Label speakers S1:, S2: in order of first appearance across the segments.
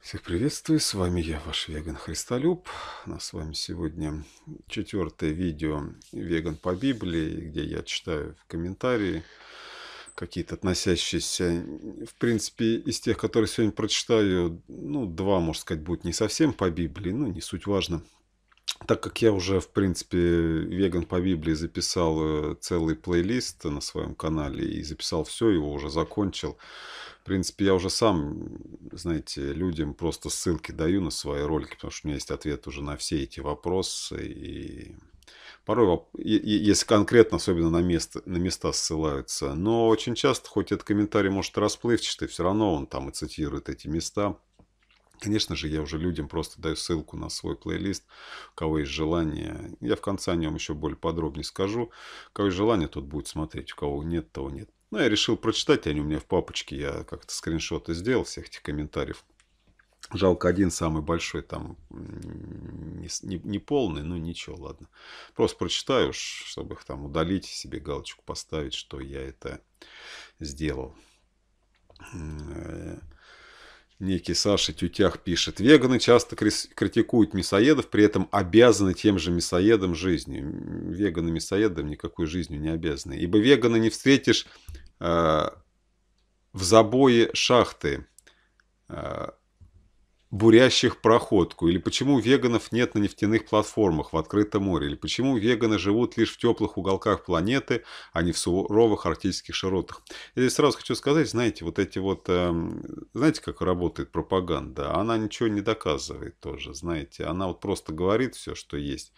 S1: Всех приветствую, с вами я, ваш веган Христолюб. У нас с вами сегодня четвертое видео «Веган по Библии», где я читаю в комментарии какие-то относящиеся, в принципе, из тех, которые сегодня прочитаю, ну, два, можно сказать, будет не совсем по Библии, но не суть важно. Так как я уже, в принципе, «Веган по Библии» записал э, целый плейлист на своем канале и записал все, его уже закончил, принципе, я уже сам, знаете, людям просто ссылки даю на свои ролики, потому что у меня есть ответ уже на все эти вопросы. И порой, если конкретно, особенно на, место, на места ссылаются. Но очень часто, хоть этот комментарий может расплывчатый, все равно он там и цитирует эти места. Конечно же, я уже людям просто даю ссылку на свой плейлист, у кого есть желание. Я в конце о нем еще более подробнее скажу. У кого есть желание, тот будет смотреть, у кого нет, того нет. Но ну, я решил прочитать, они у меня в папочке. Я как-то скриншоты сделал всех этих комментариев. Жалко, один самый большой там не, не, не полный, ну ничего, ладно. Просто прочитаю, чтобы их там удалить, себе галочку поставить, что я это сделал. Э, некий Саша Тютях пишет. Веганы часто критикуют мясоедов, при этом обязаны тем же мясоедам жизнью. Веганы мясоедам никакой жизнью не обязаны. Ибо веганы не встретишь Э, в забое шахты, э, бурящих проходку, или почему веганов нет на нефтяных платформах в открытом море, или почему веганы живут лишь в теплых уголках планеты, а не в суровых арктических широтах. Я здесь сразу хочу сказать, знаете, вот эти вот, эм, знаете, как работает пропаганда, она ничего не доказывает тоже, знаете, она вот просто говорит все, что есть.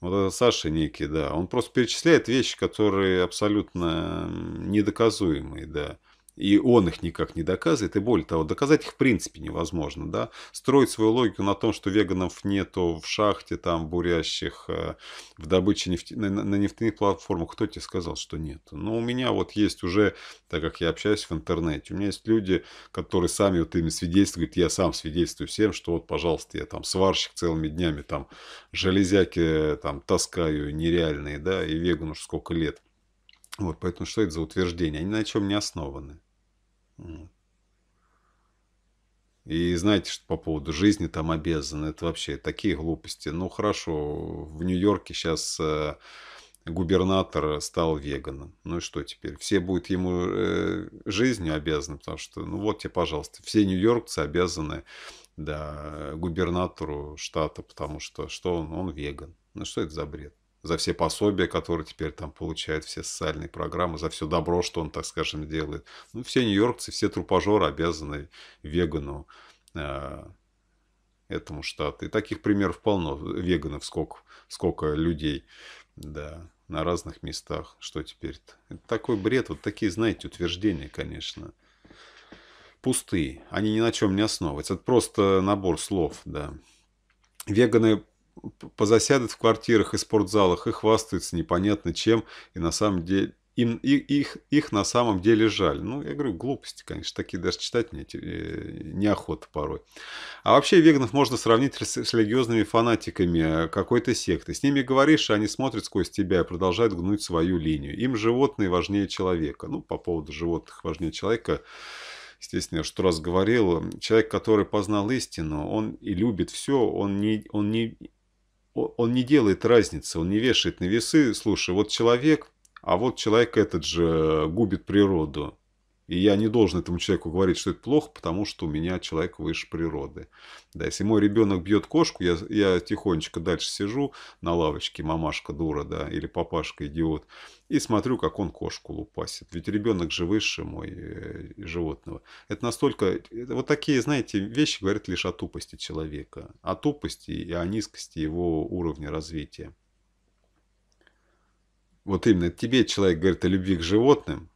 S1: Вот это Саша некий, да, он просто перечисляет вещи, которые абсолютно недоказуемые, да. И он их никак не доказывает, и более того, доказать их в принципе невозможно, да. Строить свою логику на том, что веганов нету в шахте там бурящих, э, в добыче нефти, на, нефтяных платформах, кто тебе сказал, что нет? Но ну, у меня вот есть уже, так как я общаюсь в интернете, у меня есть люди, которые сами вот ими свидетельствуют, я сам свидетельствую всем, что вот, пожалуйста, я там сварщик целыми днями там железяки э, там таскаю нереальные, да, и вегану уже сколько лет – вот, поэтому что это за утверждения? Они на чем не основаны. И знаете, что по поводу жизни там обязаны, это вообще такие глупости. Ну хорошо, в Нью-Йорке сейчас э, губернатор стал веганом. Ну и что теперь? Все будут ему э, жизнью обязаны, потому что, ну вот тебе, пожалуйста, все нью-йоркцы обязаны да, губернатору штата, потому что что он? Он веган. Ну что это за бред? за все пособия, которые теперь там получают, все социальные программы, за все добро, что он, так скажем, делает. Ну, все нью-йоркцы, все трупажеры обязаны вегану э, этому штату. И таких примеров полно, веганов сколько, сколько людей, да, на разных местах, что теперь -то? Это такой бред, вот такие, знаете, утверждения, конечно, пустые, они ни на чем не основываются, это просто набор слов, да. Веганы позасядут в квартирах и спортзалах и хвастаются непонятно чем, и на самом деле им, и, их, их на самом деле жаль. Ну, я говорю, глупости, конечно, такие даже читать мне э, неохота порой. А вообще веганов можно сравнить с, с религиозными фанатиками э, какой-то секты. С ними говоришь, и они смотрят сквозь тебя и продолжают гнуть свою линию. Им животные важнее человека. Ну, по поводу животных важнее человека, естественно, я что раз говорил, человек, который познал истину, он и любит все, он не, он не он не делает разницы, он не вешает на весы, слушай, вот человек, а вот человек этот же губит природу. И я не должен этому человеку говорить, что это плохо, потому что у меня человек выше природы. Да, если мой ребенок бьет кошку, я, я тихонечко дальше сижу на лавочке, мамашка дура, да, или папашка идиот, и смотрю, как он кошку лупасит. Ведь ребенок же выше мой э, животного. Это настолько... Это вот такие, знаете, вещи говорят лишь о тупости человека. О тупости и о низкости его уровня развития. Вот именно тебе человек говорит о любви к животным,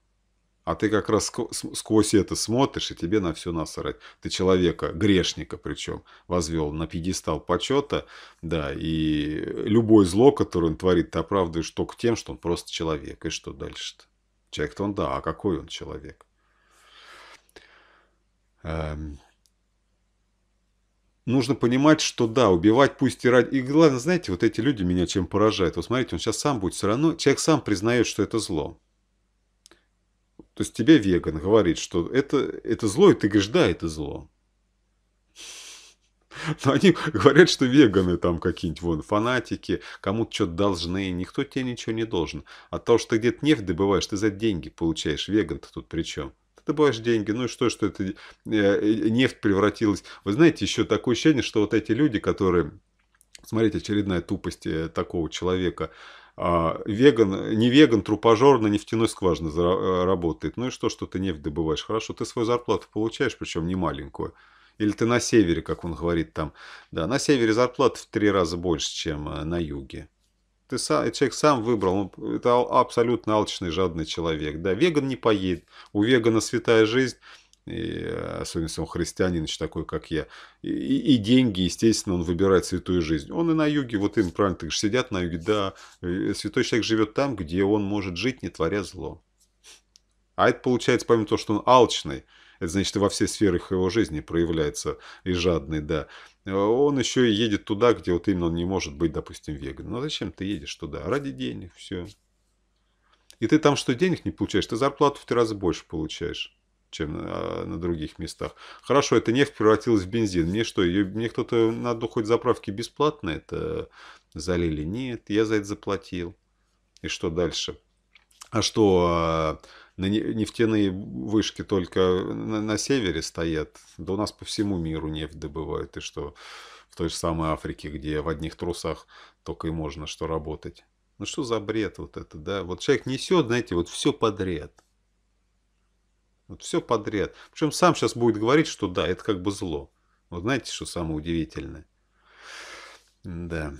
S1: а ты как раз сквозь это смотришь, и тебе на все насрать. Ты человека, грешника причем, возвел на пьедестал почета, да, и любое зло, которое он творит, ты оправдываешь только тем, что он просто человек. И что дальше-то? Человек-то он, да, а какой он человек? Эм... Нужно понимать, что да, убивать пусть и ради... И главное, знаете, вот эти люди меня чем поражают. Вот смотрите, он сейчас сам будет все равно... Человек сам признает, что это зло. То есть тебе веган говорит, что это, это зло, и ты говоришь, да, это зло. Но они говорят, что веганы там какие-нибудь, вон, фанатики, кому-то что-то должны, никто тебе ничего не должен. А то, что ты где-то нефть добываешь, ты за деньги получаешь. Веган-то тут при чем? Ты добываешь деньги, ну и что, что это э, э, нефть превратилась. Вы знаете, еще такое ощущение, что вот эти люди, которые... Смотрите, очередная тупость э, такого человека – а веган, не веган, трупожор на нефтяной скважине э, работает. Ну и что, что ты нефть добываешь? Хорошо, ты свою зарплату получаешь, причем не маленькую. Или ты на севере, как он говорит там. Да, на севере зарплата в три раза больше, чем э, на юге. Ты сам, человек сам выбрал, он, это абсолютно алчный, жадный человек. Да, веган не поедет, у вегана святая жизнь, и, э, особенно если он христианин, такой, как я. И, и деньги, естественно, он выбирает святую жизнь. Он и на юге, вот им правильно так же сидят на юге, да, э, святой человек живет там, где он может жить, не творя зло. А это получается, помимо того, что он алчный, это значит, во всех сферах его жизни проявляется и жадный, да. Он еще и едет туда, где вот именно он не может быть, допустим, веган. Ну а зачем ты едешь туда? Ради денег, все. И ты там что, денег не получаешь? Ты зарплату в три раза больше получаешь чем а, на, других местах. Хорошо, это нефть превратилась в бензин. Мне что, ее, мне кто-то на одну хоть заправки бесплатно это залили? Нет, я за это заплатил. И что дальше? А что, а, на нефтяные вышки только на севере стоят? Да у нас по всему миру нефть добывают. И что, в той же самой Африке, где в одних трусах только и можно что работать? Ну что за бред вот это, да? Вот человек несет, знаете, вот все подряд. Вот все подряд. Причем сам сейчас будет говорить, что да, это как бы зло. Вот знаете, что самое удивительное? Да.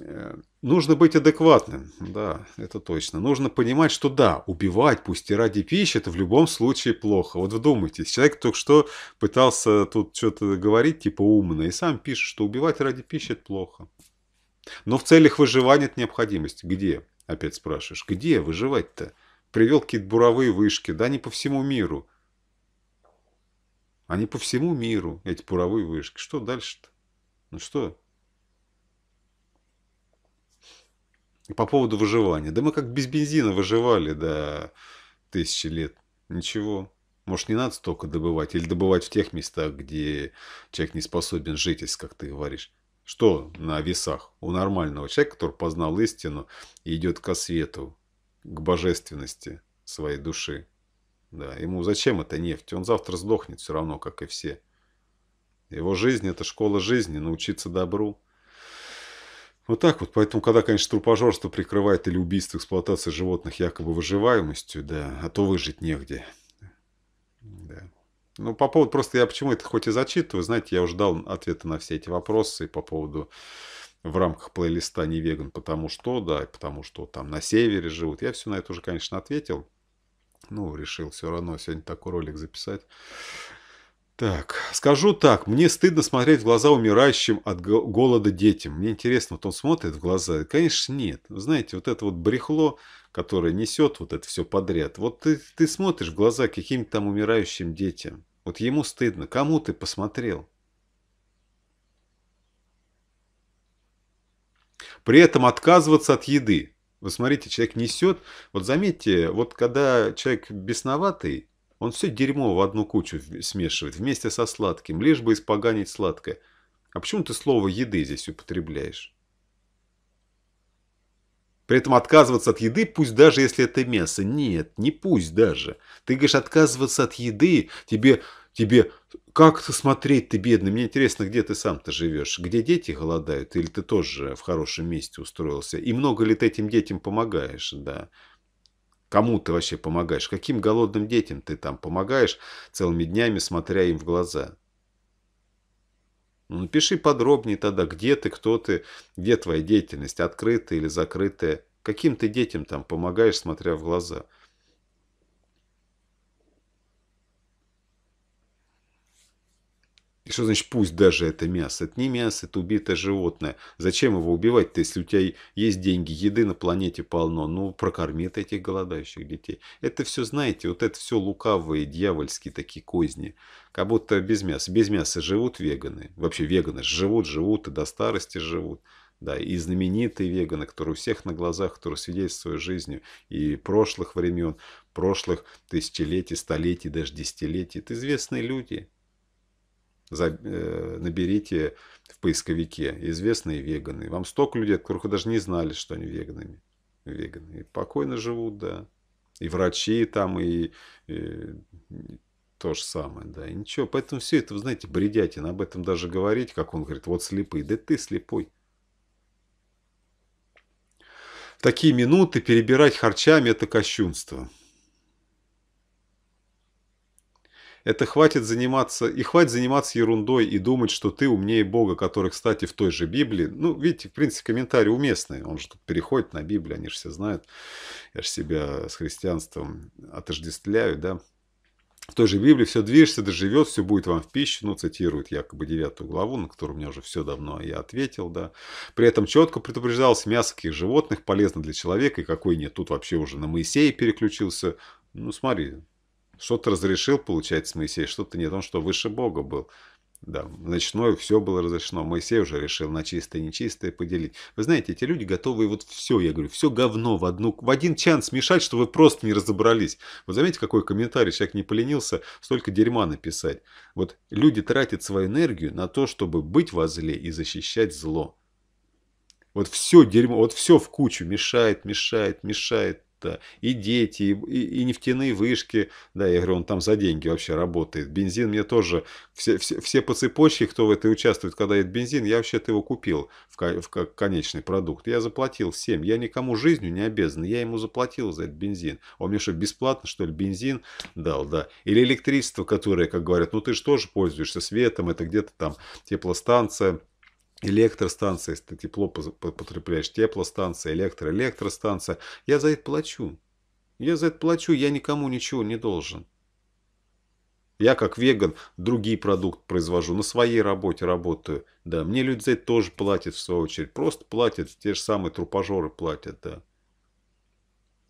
S1: Э, нужно быть адекватным, да, это точно. Нужно понимать, что да, убивать, пусть и ради пищи, это в любом случае плохо. Вот вдумайтесь, человек только что пытался тут что-то говорить, типа умно, и сам пишет, что убивать ради пищи это плохо. Но в целях выживания это необходимость. Где? Опять спрашиваешь, где выживать-то? привел какие-то буровые вышки, да не по всему миру. Они а по всему миру, эти буровые вышки. Что дальше-то? Ну что? По поводу выживания. Да мы как без бензина выживали до тысячи лет. Ничего. Может, не надо столько добывать? Или добывать в тех местах, где человек не способен жить, если, как ты говоришь. Что на весах? У нормального человека, который познал истину и идет ко свету, к божественности своей души. Да, ему зачем эта нефть? Он завтра сдохнет все равно, как и все. Его жизнь – это школа жизни, научиться добру. Вот так вот. Поэтому, когда, конечно, трупожорство прикрывает или убийство, эксплуатация животных якобы выживаемостью, да, а то выжить негде. Да. Ну, по поводу, просто я почему это хоть и зачитываю, знаете, я уже дал ответы на все эти вопросы по поводу в рамках плейлиста «Не веган, потому что», да, потому что там на севере живут. Я все на это уже, конечно, ответил. Ну, решил все равно сегодня такой ролик записать. Так, скажу так, мне стыдно смотреть в глаза умирающим от голода детям. Мне интересно, вот он смотрит в глаза? Конечно, нет. Знаете, вот это вот брехло, которое несет вот это все подряд. Вот ты, ты смотришь в глаза каким-то там умирающим детям. Вот ему стыдно. Кому ты посмотрел? при этом отказываться от еды. Вы смотрите, человек несет. Вот заметьте, вот когда человек бесноватый, он все дерьмо в одну кучу смешивает вместе со сладким, лишь бы испоганить сладкое. А почему ты слово «еды» здесь употребляешь? При этом отказываться от еды, пусть даже если это мясо. Нет, не пусть даже. Ты говоришь, отказываться от еды, тебе Тебе как смотреть ты бедный? Мне интересно, где ты сам-то живешь? Где дети голодают? Или ты тоже в хорошем месте устроился? И много ли ты этим детям помогаешь? Да. Кому ты вообще помогаешь? Каким голодным детям ты там помогаешь целыми днями, смотря им в глаза? Ну, напиши подробнее тогда, где ты, кто ты, где твоя деятельность, открытая или закрытая. Каким ты детям там помогаешь, смотря в глаза? И что значит пусть даже это мясо? Это не мясо, это убитое животное. Зачем его убивать-то, если у тебя есть деньги, еды на планете полно? Ну, прокормит этих голодающих детей. Это все, знаете, вот это все лукавые, дьявольские такие козни. Как будто без мяса. Без мяса живут веганы. Вообще веганы живут, живут и до старости живут. Да, и знаменитые веганы, которые у всех на глазах, которые свидетельствуют жизнью и прошлых времен, прошлых тысячелетий, столетий, даже десятилетий. Это известные люди, за, э, наберите в поисковике известные веганы. Вам столько людей, которых вы даже не знали, что они веганами. Веганы. И покойно живут, да. И врачи там, и, и, э, и то же самое, да. И ничего. Поэтому все это, вы знаете, бредятина. Об этом даже говорить, как он говорит, вот слепый. Да ты слепой. Такие минуты перебирать харчами – это кощунство. Это хватит заниматься, и хватит заниматься ерундой и думать, что ты умнее Бога, который, кстати, в той же Библии. Ну, видите, в принципе, комментарий уместный. Он же тут переходит на Библию, они же все знают. Я же себя с христианством отождествляю, да. В той же Библии все движется, доживет, все будет вам в пищу. Ну, цитирует якобы девятую главу, на которую у меня уже все давно я ответил, да. При этом четко предупреждалось, мясо каких животных полезно для человека, и какой нет. Тут вообще уже на Моисея переключился. Ну, смотри, что-то разрешил, получается, Моисей, что-то нет. Он что, выше Бога был. Да, ночное все было разрешено. Моисей уже решил на чистое и нечистое поделить. Вы знаете, эти люди готовы вот все, я говорю, все говно в, одну, в один чан смешать, чтобы вы просто не разобрались. Вы заметите, какой комментарий человек не поленился столько дерьма написать. Вот люди тратят свою энергию на то, чтобы быть во зле и защищать зло. Вот все дерьмо, вот все в кучу мешает, мешает, мешает, да, э, и дети, и, и, нефтяные вышки, да, я говорю, он там за деньги вообще работает, бензин мне тоже, все, все, все по цепочке, кто в этой участвует, когда едет бензин, я вообще-то его купил в, ко, в конечный продукт, я заплатил всем, я никому жизнью не обязан, я ему заплатил за этот бензин, он мне что, бесплатно, что ли, бензин дал, да, или электричество, которое, как говорят, ну ты же тоже пользуешься светом, это где-то там теплостанция, Электростанция, якщо ти тепло потрапляєш, теплостанція, електро, электростанция. Я за это плачу. Я за это плачу, я никому ничего не должен. Я как веган другие продукты произвожу, на своей работе работаю. Да, мне люди за это тоже платят в свою очередь. Просто платят, те же самые трупажеры платят, да.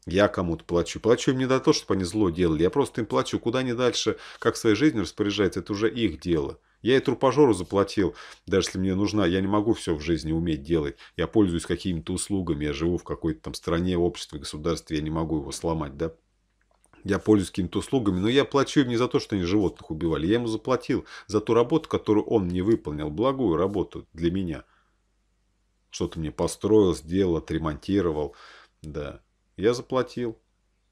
S1: Я кому-то плачу. Плачу им не за то, чтобы они зло делали. Я просто им плачу. Куда они дальше, как своей жизнью распоряжаются, это уже их дело. Я и трупажеру заплатил, даже если мне нужна. Я не могу все в жизни уметь делать. Я пользуюсь какими-то услугами, я живу в какой-то там стране, обществе, государстве, я не могу его сломать, да? Я пользуюсь какими-то услугами, но я плачу им не за то, что они животных убивали. Я ему заплатил за ту работу, которую он не выполнил, благую работу для меня. Что-то мне построил, сделал, отремонтировал, да. Я заплатил.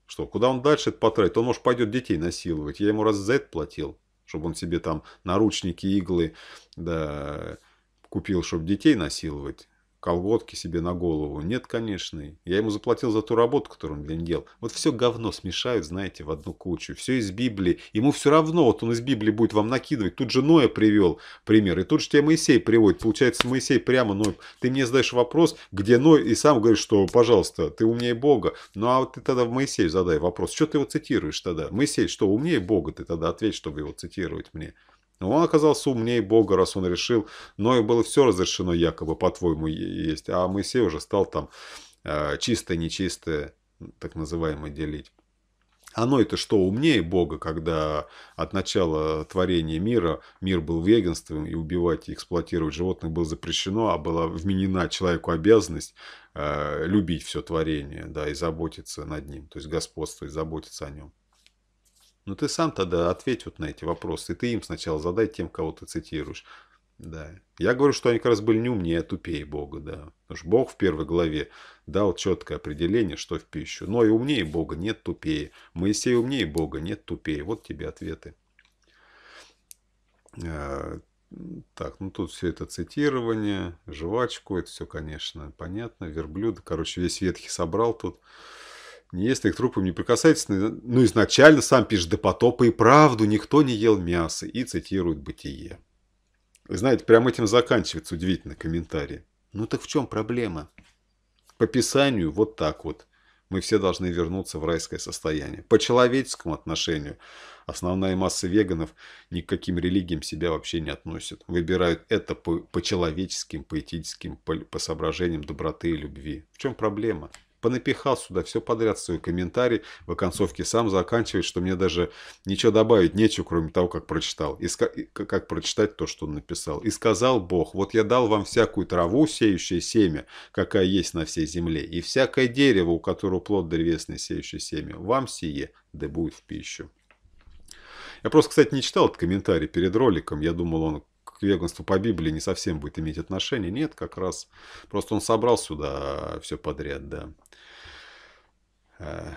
S1: Что, куда он дальше это потратит? Он, может, пойдет детей насиловать. Я ему раз за это платил чтобы он себе там наручники, иглы да, купил, чтобы детей насиловать колготки себе на голову. Нет, конечно. Я ему заплатил за ту работу, которую он блин, делал. Вот все говно смешают, знаете, в одну кучу. Все из Библии. Ему все равно, вот он из Библии будет вам накидывать. Тут же Ноя привел пример. И тут же тебя Моисей приводит. Получается, Моисей прямо, Но ты мне задаешь вопрос, где Ной, и сам говоришь, что, пожалуйста, ты умнее Бога. Ну, а вот ты тогда в Моисею задай вопрос. Что ты его цитируешь тогда? Моисей, что, умнее Бога? Ты тогда ответь, чтобы его цитировать мне. Но он оказался умнее Бога, раз он решил, но и было все разрешено якобы, по-твоему, есть. А Моисей уже стал там э, чистое, нечистое, так называемое, делить. А Ной-то что, умнее Бога, когда от начала творения мира мир был веганством, и убивать и эксплуатировать животных было запрещено, а была вменена человеку обязанность э, любить все творение, да, и заботиться над ним, то есть господство и заботиться о нем. Ну ты сам тогда ответь вот на эти вопросы. И ты им сначала задай тем, кого ты цитируешь. Да. Я говорю, что они как раз были не умнее, а тупее Бога, да. Потому что Бог в первой главе дал четкое определение, что в пищу. Но и умнее Бога нет тупее. Моисей умнее Бога нет тупее. Вот тебе ответы. А, так, ну тут все это цитирование, жвачку, это все, конечно, понятно. Верблюда, короче, весь ветхий собрал тут. Если к трупам не прикасается, ну изначально сам пишет до потопа и правду никто не ел мясо и цитирует бытие. Вы знаете, прям этим заканчивается удивительный комментарий. Ну так в чем проблема? По Писанию вот так вот. Мы все должны вернуться в райское состояние. По человеческому отношению основная масса веганов никаким религиям себя вообще не относит. Выбирают это по, по человеческим, поэтическим, по, по соображениям доброты и любви. В чем проблема? понапихал сюда все подряд, свой комментарий, в оконцовке сам заканчивает, что мне даже ничего добавить нечего, кроме того, как прочитал, и как прочитать то, что он написал. «И сказал Бог, вот я дал вам всякую траву, сеющую семя, какая есть на всей земле, и всякое дерево, у которого плод древесный, сеющее семя, вам сие, да будет в пищу». Я просто, кстати, не читал этот комментарий перед роликом. Я думал, он к веганству по Библии не совсем будет иметь отношение. Нет, как раз. Просто он собрал сюда все подряд, да. Э,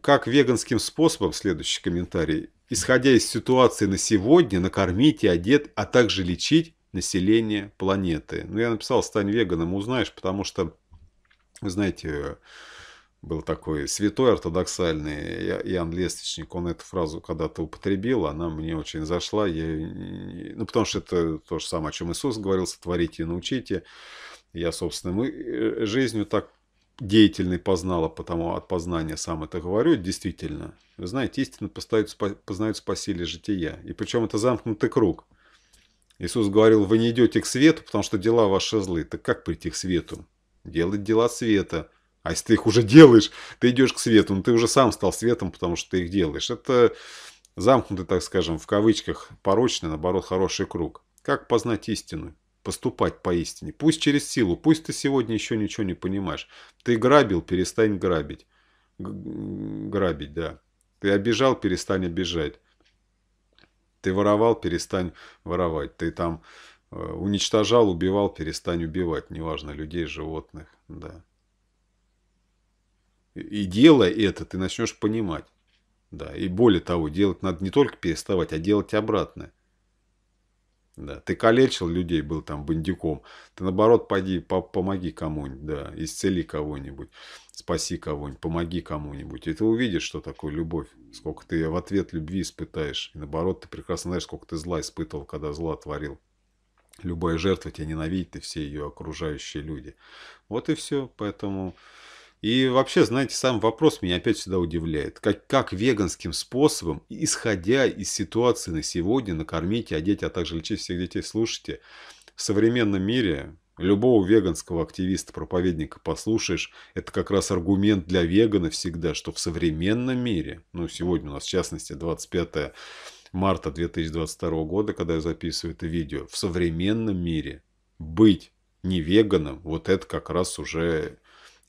S1: как веганским способом, следующий комментарий, исходя из ситуации на сегодня, накормить и одеть, а также лечить население планеты. Ну, я написал «Стань веганом», узнаешь, потому что, вы знаете, был такой святой ортодоксальный Иоанн Лестничник, он эту фразу когда-то употребил, она мне очень зашла, я... ну, потому что это то же самое, о чем Иисус говорил, сотворите и научите. Я собственно, мы э, жизнью так деятельный познала, потому от познания сам это говорю, действительно. Вы знаете, истину познаются по силе жития. И причем это замкнутый круг. Иисус говорил, вы не идете к свету, потому что дела ваши злы. Так как прийти к свету? Делать дела света. А если ты их уже делаешь, ты идешь к свету, но ну ты уже сам стал светом, потому что ты их делаешь. Это замкнутый, так скажем, в кавычках, порочный, наоборот, хороший круг. Как познать истину? поступать поистине. Пусть через силу, пусть ты сегодня еще ничего не понимаешь. Ты грабил, перестань грабить. Г грабить, да. Ты обижал, перестань обижать. Ты воровал, перестань воровать. Ты там э, уничтожал, убивал, перестань убивать. Неважно, людей, животных, да. И, и делая это, ты начнешь понимать. Да, и более того, делать надо не только переставать, а делать обратное. Да. Ты калечил людей, был там бандюком. Ты наоборот, пойди, по помоги кому-нибудь, да, исцели кого-нибудь, спаси кого-нибудь, помоги кому-нибудь. И ты увидишь, что такое любовь, сколько ты в ответ любви испытаешь. И наоборот, ты прекрасно знаешь, сколько ты зла испытывал, когда зла творил. Любая жертва тебя ненавидит, и все ее окружающие люди. Вот и все. Поэтому и вообще, знаете, сам вопрос меня опять сюда удивляет. Как, как веганским способом, исходя из ситуации на сегодня, накормить и одеть, а также лечить всех детей, слушайте, в современном мире любого веганского активиста, проповедника послушаешь, это как раз аргумент для вегана всегда, что в современном мире, ну сегодня у нас в частности 25 марта 2022 года, когда я записываю это видео, в современном мире быть не веганом, вот это как раз уже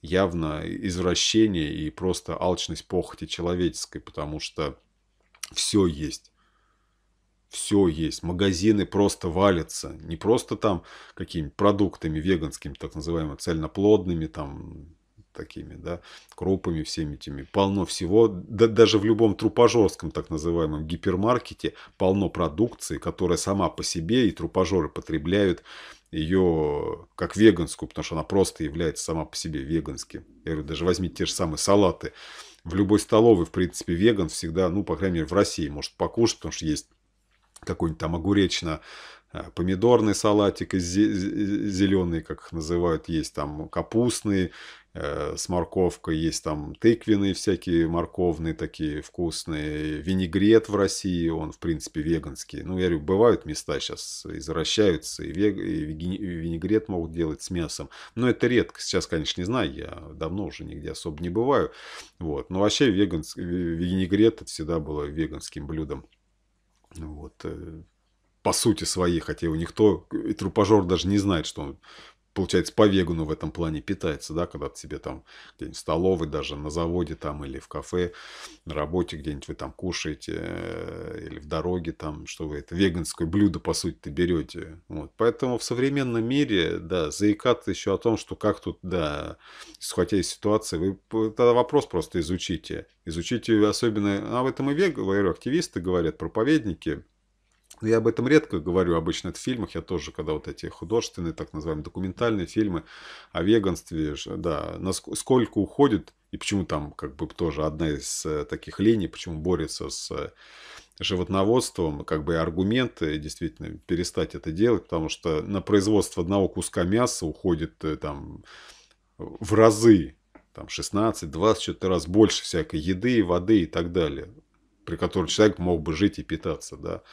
S1: явно извращение и просто алчность похоти человеческой, потому что все есть. Все есть. Магазины просто валятся. Не просто там какими-то продуктами веганскими, так называемыми, цельноплодными, там, такими, да, крупами всеми этими. Полно всего. Да, даже в любом трупожорском, так называемом, гипермаркете полно продукции, которая сама по себе и трупожоры потребляют ее как веганскую, потому что она просто является сама по себе веганским. Я говорю, даже возьмите те же самые салаты. В любой столовой, в принципе, веган всегда, ну, по крайней мере, в России может покушать, потому что есть какой-нибудь там огуречно э, помидорный салатик, зеленый, как их называют, есть там капустный, Э, с морковкой, есть там тыквенные всякие морковные такие вкусные, винегрет в России, он в принципе веганский. Ну, я говорю, бывают места сейчас, извращаются, и, вег... и винегрет могут делать с мясом. Но это редко, сейчас, конечно, не знаю, я давно уже нигде особо не бываю. Вот. Но вообще веганс... винегрет это всегда было веганским блюдом. Вот э, по сути своей, хотя у никто, и трупожор даже не знает, что он получается, по вегану в этом плане питается, да, когда тебе там где-нибудь в столовой, даже на заводе там или в кафе, на работе где-нибудь вы там кушаете э, или в дороге там, что вы это веганское блюдо, по сути, ты берете. Вот. Поэтому в современном мире, да, заикаться еще о том, что как тут, да, исходя из ситуации, вы тогда вопрос просто изучите. Изучите особенно, об а этом и вег, активисты говорят, проповедники, ну, я об этом редко говорю, обычно в фильмах, я тоже, когда вот эти художественные, так называемые, документальные фильмы о веганстве, да, сколько уходит, и почему там как бы тоже одна из э, таких линий, почему борется с э, животноводством, как бы и аргументы действительно перестать это делать, потому что на производство одного куска мяса уходит э, там в разы, там 16-20 раз больше всякой еды, воды и так далее при которой человек мог бы жить и питаться, да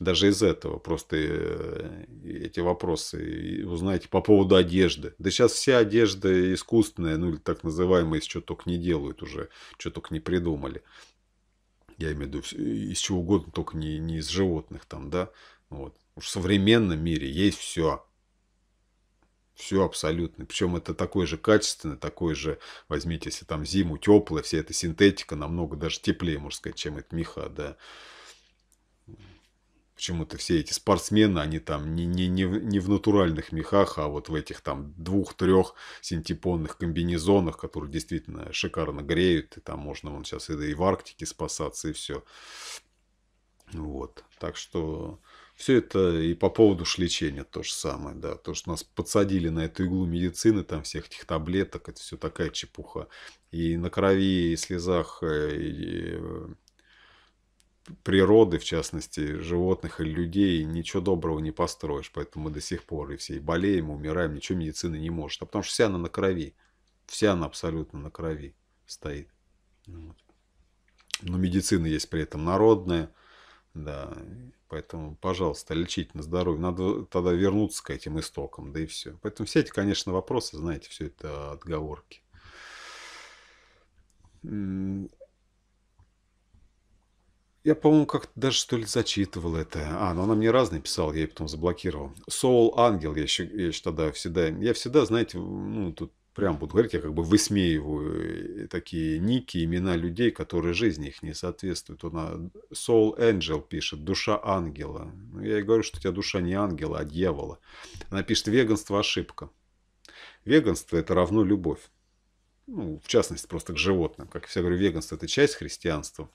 S1: даже из этого просто э, эти вопросы узнаете по поводу одежды. Да сейчас вся одежда искусственная, ну или так называемая, из чего только не делают уже, что только не придумали. Я имею в виду, из чего угодно, только не, не из животных там, да. Вот. Уж в современном мире есть все. Все абсолютно. Причем это такое же качественное, такое же, возьмите, если там зиму теплая, вся эта синтетика намного даже теплее, можно сказать, чем это меха, да. Почему-то все эти спортсмены, они там не, не, не, в, не в натуральных мехах, а вот в этих там двух-трех синтепонных комбинезонах, которые действительно шикарно греют. И там можно вон сейчас и, и в Арктике спасаться, и все. Вот. Так что все это и по поводу ж то же самое, да. То, что нас подсадили на эту иглу медицины, там всех этих таблеток, это все такая чепуха. И на крови, и слезах, э, и э, природы, в частности, животных или людей, ничего доброго не построишь. Поэтому мы до сих пор и все и болеем, и умираем, ничего медицины не может. А потому что вся она на крови. Вся она абсолютно на крови стоит. Вот. Но медицина есть при этом народная. Да, поэтому, пожалуйста, лечить на здоровье. Надо тогда вернуться к этим истокам, да и все. Поэтому все эти, конечно, вопросы, знаете, все это отговорки. Я, по-моему, как-то даже что ли зачитывал это. А, но ну, она мне разные писала, я ее потом заблокировал. Soul Ангел, я еще, я еще тогда всегда... Я всегда, знаете, ну, тут прям буду говорить, я как бы высмеиваю э, такие ники, имена людей, которые жизни их не соответствуют. Она Soul Angel пишет, душа ангела. Ну, я ей говорю, что у тебя душа не ангела, а дьявола. Она пишет, веганство ошибка. Веганство это равно любовь. Ну, в частности, просто к животным. Как я всегда говорю, веганство это часть христианства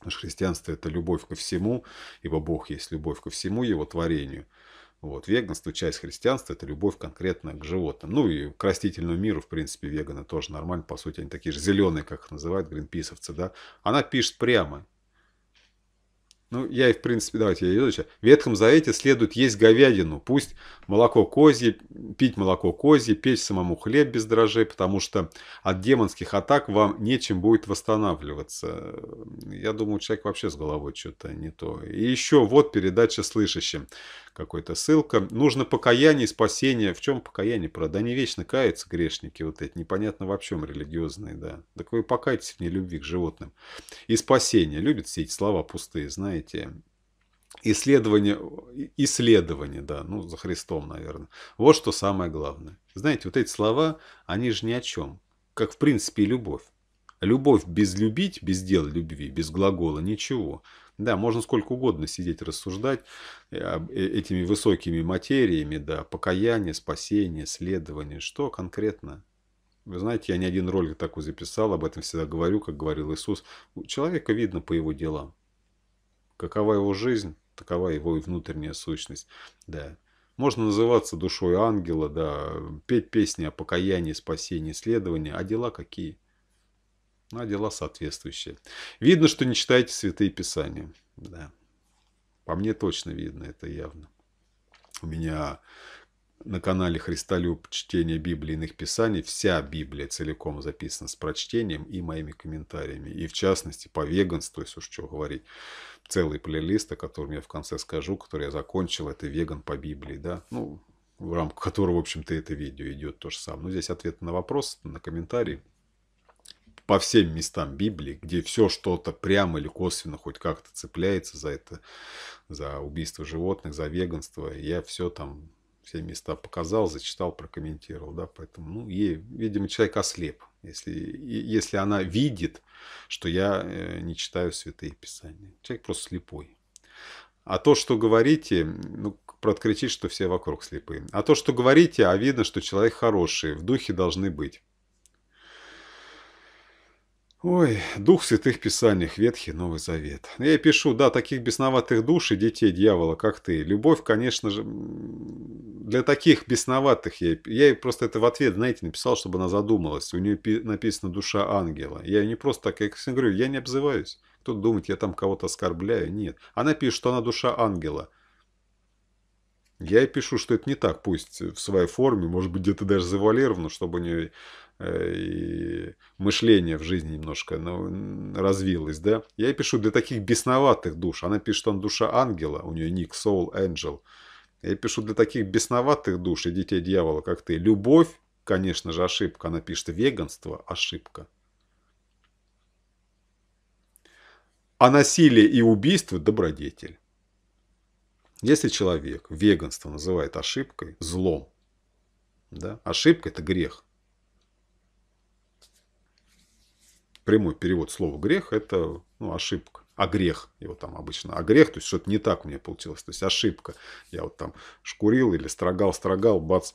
S1: Потому что христианство – это любовь ко всему, ибо Бог есть любовь ко всему его творению. Вот, веганство, часть христианства – это любовь конкретно к животным. Ну и к растительному миру, в принципе, веганы тоже нормально. По сути, они такие же зеленые, как их называют гринписовцы. Да? Она пишет прямо. Ну, я и в принципе, давайте я ее В Ветхом Завете следует есть говядину, пусть молоко козье, пить молоко козье, печь самому хлеб без дрожжей, потому что от демонских атак вам нечем будет восстанавливаться. Я думаю, человек вообще с головой что-то не то. И еще вот передача слышащим какой-то ссылка. Нужно покаяние, спасение. В чем покаяние? Правда, они вечно каются, грешники вот эти, непонятно во чем религиозные, да. Так вы покайтесь в нелюбви к животным. И спасение. Любят все эти слова пустые, знаете. Исследование, исследование, да, ну, за Христом, наверное. Вот что самое главное. Знаете, вот эти слова, они же ни о чем. Как, в принципе, и любовь. Любовь без любить, без дел любви, без глагола, ничего. Да, можно сколько угодно сидеть рассуждать э, э, этими высокими материями, да, покаяние, спасение, следование, что конкретно. Вы знаете, я не один ролик так такой записал, об этом всегда говорю, как говорил Иисус. Человека видно по его делам. Какова его жизнь, такова его и внутренняя сущность. Да. Можно называться душой ангела, да, петь песни о покаянии, спасении, следовании, а дела какие? Ну, а дела соответствующие. Видно, что не читаете святые писания. Да. По мне точно видно, это явно. У меня на канале Христолюб чтение Библии иных писаний. Вся Библия целиком записана с прочтением и моими комментариями. И в частности по веганству, если уж что говорить. Целый плейлист, о котором я в конце скажу, который я закончил, это веган по Библии. Да? Ну, в рамках которого, в общем-то, это видео идет то же самое. Но здесь ответ на вопрос, на комментарий по всем местам Библии, где все что-то прямо или косвенно хоть как-то цепляется за это, за убийство животных, за веганство. Я все там, все места показал, зачитал, прокомментировал. Да? Поэтому, ну, ей, видимо, человек ослеп, если, если она видит, что я э, не читаю святые писания. Человек просто слепой. А то, что говорите, ну, проткричит, что все вокруг слепые. А то, что говорите, а видно, что человек хороший, в духе должны быть. Ой, дух святых писаниях, Ветхий Новый Завет. Я пишу, да, таких бесноватых душ и детей дьявола, как ты. Любовь, конечно же, для таких бесноватых. Я, я просто это в ответ, знаете, написал, чтобы она задумалась. У нее написано «душа ангела». Я не просто так, я говорю, я не обзываюсь. кто думает, я там кого-то оскорбляю. Нет. Она пишет, что она душа ангела. Я и пишу, что это не так, пусть в своей форме, может быть, где-то даже завуалировано, чтобы у нее Э, и мышление в жизни немножко ну, развилось, да. Я пишу для таких бесноватых душ. Она пишет, что он душа ангела, у нее ник Soul Angel. Я пишу для таких бесноватых душ и детей дьявола, как ты. Любовь, конечно же, ошибка. Она пишет веганство, ошибка. А насилие и убийство – добродетель. Если человек веганство называет ошибкой, злом, да, ошибка – это грех – прямой перевод слова грех – это ну, ошибка. А грех, его там обычно, а грех, то есть что-то не так у меня получилось, то есть ошибка. Я вот там шкурил или строгал, строгал, бац,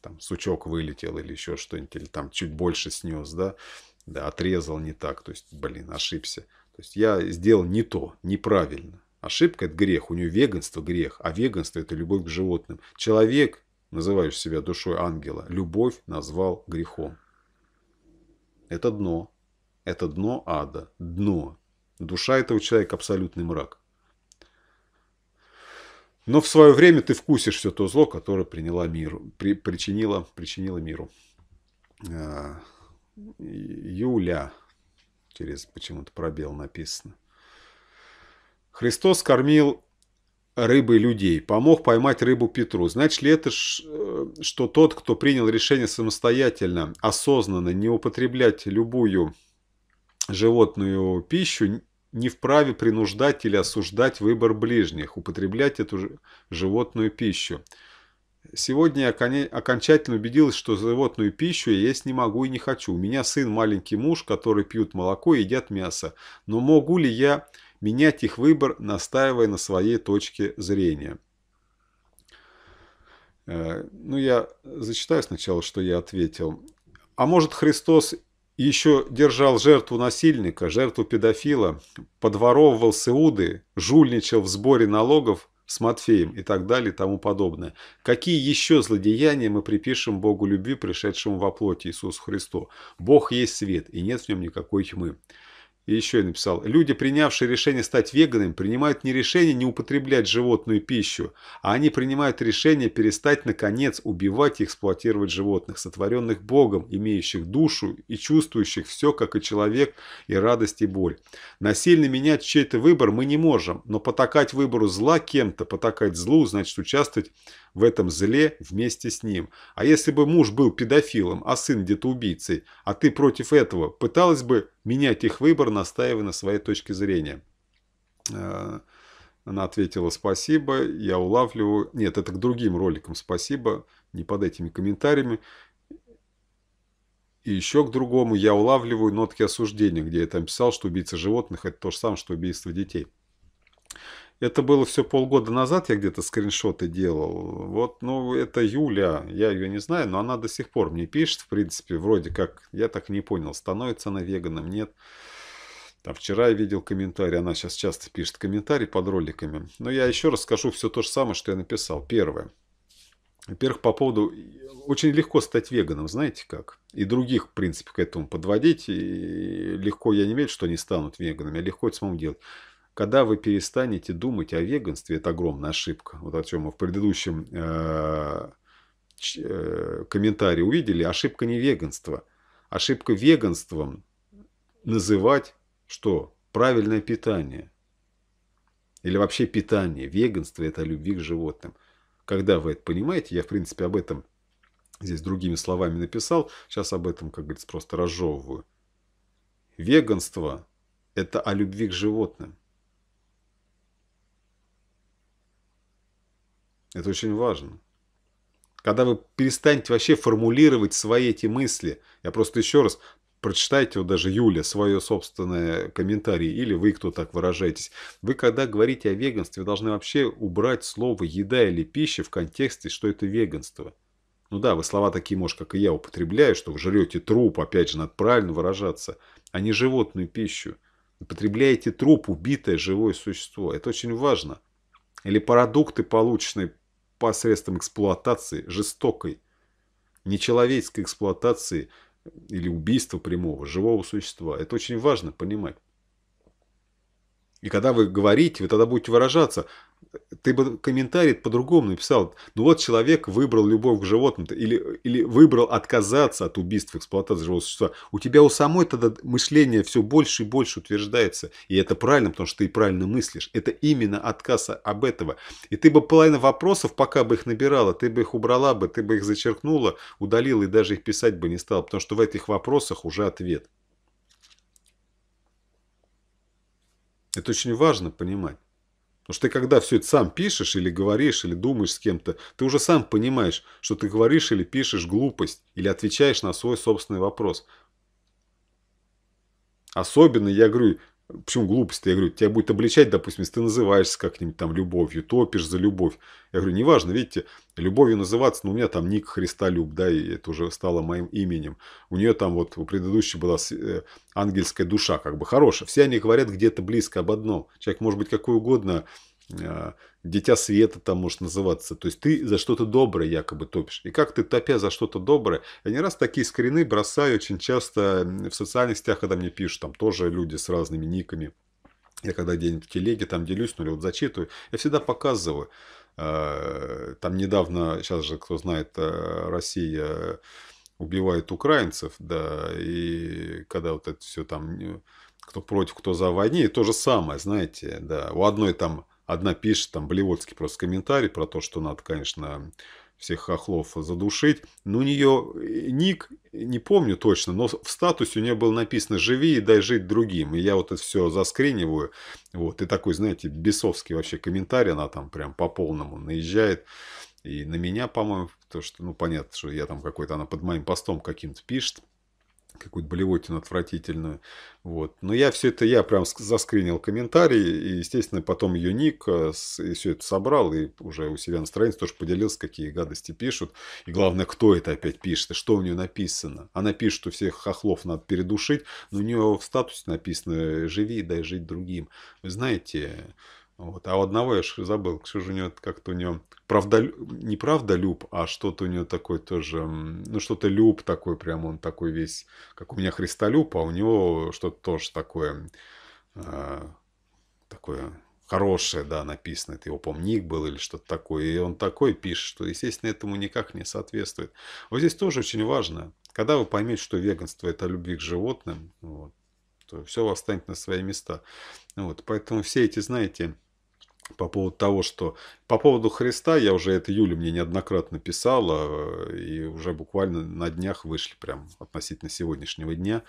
S1: там сучок вылетел или еще что-нибудь, или там чуть больше снес, да, да, отрезал не так, то есть, блин, ошибся. То есть я сделал не то, неправильно. Ошибка – это грех, у нее веганство – грех, а веганство – это любовь к животным. Человек, называешь себя душой ангела, любовь назвал грехом. Это дно. – это дно ада, дно. Душа этого человека – абсолютный мрак. Но в свое время ты вкусишь все то зло, которое приняла миру, при, причинила, причинила миру. А, Юля. Через почему-то пробел написано. Христос кормил рыбы людей, помог поймать рыбу Петру. Значит ли это, э, что тот, кто принял решение самостоятельно, осознанно не употреблять любую животную пищу, не вправе принуждать или осуждать выбор ближних, употреблять эту животную пищу. Сегодня я окончательно убедилась, что животную пищу я есть не могу и не хочу. У меня сын, маленький муж, который пьют молоко и едят мясо. Но могу ли я менять их выбор, настаивая на своей точке зрения? Э, ну, я зачитаю сначала, что я ответил. А может, Христос еще держал жертву насильника, жертву педофила, подворовывал с жульничал в сборе налогов с Матфеем и так далее и тому подобное. Какие еще злодеяния мы припишем Богу любви, пришедшему во плоти Иисусу Христу? Бог есть свет, и нет в нем никакой тьмы. И еще я написал, люди, принявшие решение стать веганами, принимают не решение не употреблять животную пищу, а они принимают решение перестать, наконец, убивать и эксплуатировать животных, сотворенных Богом, имеющих душу и чувствующих все, как и человек, и радость, и боль. Насильно менять чей-то выбор мы не можем, но потакать выбору зла кем-то, потакать злу, значит участвовать в этом зле вместе с ним. А если бы муж был педофилом, а сын где-то убийцей, а ты против этого, пыталась бы менять их выбор, настаивая на своей точке зрения? Э, она ответила «Спасибо, я улавливаю...» Нет, это к другим роликам «Спасибо», не под этими комментариями. И еще к другому я улавливаю нотки осуждения, где я там писал, что убийца животных – это то же самое, что убийство детей. Это было все полгода назад, я где-то скриншоты делал. Вот, ну, это Юля, я ее не знаю, но она до сих пор мне пишет, в принципе, вроде как, я так не понял, становится она веганом, нет. Там вчера я видел комментарий, она сейчас часто пишет комментарий под роликами. Но я еще раз скажу все то же самое, что я написал. Первое. Во-первых, по поводу... Очень легко стать веганом, знаете как? И других, в принципе, к этому подводить. И легко, я не верю, что они станут веганами, а легко это самому делать когда вы перестанете думать о веганстве, это огромная ошибка. Вот о чем мы в предыдущем э, э, комментарии увидели, ошибка не веганства, Ошибка веганством называть что? Правильное питание. Или вообще питание. Веганство – это любви к животным. Когда вы это понимаете, я, в принципе, об этом здесь другими словами написал, сейчас об этом, как говорится, просто разжевываю. Веганство – это о любви к животным. Это очень важно. Когда вы перестанете вообще формулировать свои эти мысли, я просто еще раз прочитайте вот даже Юля свое собственное комментарий, или вы, кто так выражаетесь. Вы, когда говорите о веганстве, вы должны вообще убрать слово «еда» или «пища» в контексте, что это веганство. Ну да, вы слова такие, может, как и я употребляю, что вы жрете труп, опять же, надо правильно выражаться, а не животную пищу. Употребляете труп, убитое живое существо. Это очень важно. Или продукты, полученные посредством эксплуатации, жестокой, нечеловеческой эксплуатации или убийства прямого, живого существа. Это очень важно понимать. И когда вы говорите, вы тогда будете выражаться, ты бы комментарий по-другому написал. Ну вот человек выбрал любовь к животным или, или выбрал отказаться от убийства, эксплуатации живого существа. У тебя у самой тогда мышление все больше и больше утверждается. И это правильно, потому что ты правильно мыслишь. Это именно отказ об этого. И ты бы половина вопросов, пока бы их набирала, ты бы их убрала бы, ты бы их зачеркнула, удалила и даже их писать бы не стала, потому что в этих вопросах уже ответ. Это очень важно понимать. Потому что ты когда все это сам пишешь или говоришь, или думаешь с кем-то, ты уже сам понимаешь, что ты говоришь или пишешь глупость, или отвечаешь на свой собственный вопрос. Особенно, я говорю, Почему глупость? Я говорю, тебя будет обличать, допустим, если ты называешься как-нибудь там любовью, топишь за любовь. Я говорю, неважно, видите, любовью называться, но у меня там ник Христолюб, да, и это уже стало моим именем. У нее там вот у предыдущей была э, ангельская душа, как бы хорошая. Все они говорят где-то близко об одном. Человек может быть какой угодно а, дитя света там может называться. То есть ты за что-то доброе якобы топишь. И как ты, топя за что-то доброе, я не раз такие скрины бросаю очень часто в социальных сетях, когда мне пишут, там тоже люди с разными никами. Я когда где-нибудь в телеге там делюсь, ну или вот зачитываю, я всегда показываю. А, там недавно, сейчас же, кто знает, а, Россия убивает украинцев, да, и когда вот это все там, э, кто против, кто за войне, то же самое, знаете, да, у одной там Одна пишет, там, Блевотский просто комментарий про то, что надо, конечно, всех хохлов задушить. Но у нее э, ник, не помню точно, но в статусе у нее было написано «Живи и дай жить другим». И я вот это все заскриниваю. Вот, и такой, знаете, бесовский вообще комментарий, она там прям по полному наезжает. И на меня, по-моему, то что, ну, понятно, что я там какой-то, она под моим постом каким-то пишет какую-то болевотину отвратительную. Вот. Но я все это, я прям заскринил комментарий, и, естественно, потом ее ник, э, и все это собрал, и уже у себя на странице тоже поделился, какие гадости пишут. И главное, кто это опять пишет, и что у нее написано. Она пишет, что всех хохлов надо передушить, но у нее в статусе написано «Живи, дай жить другим». Вы знаете, вот. А у одного я забыл, к сожалению, как-то у него правда не правда люб, а что-то у него такое тоже, ну что-то люб такой прям, он такой весь, как у меня христолюб, а у него что-то тоже такое, э, такое хорошее, да, написано, это его, помню, был или что-то такое, и он такой пишет, что, естественно, этому никак не соответствует. Вот здесь тоже очень важно, когда вы поймете, что веганство – это любви к животным, вот, то все восстанет на свои места. Вот, поэтому все эти, знаете, по поводу того, что... По поводу Христа, я уже это Юля мне неоднократно писала, э, и уже буквально на днях вышли, прям относительно сегодняшнего дня,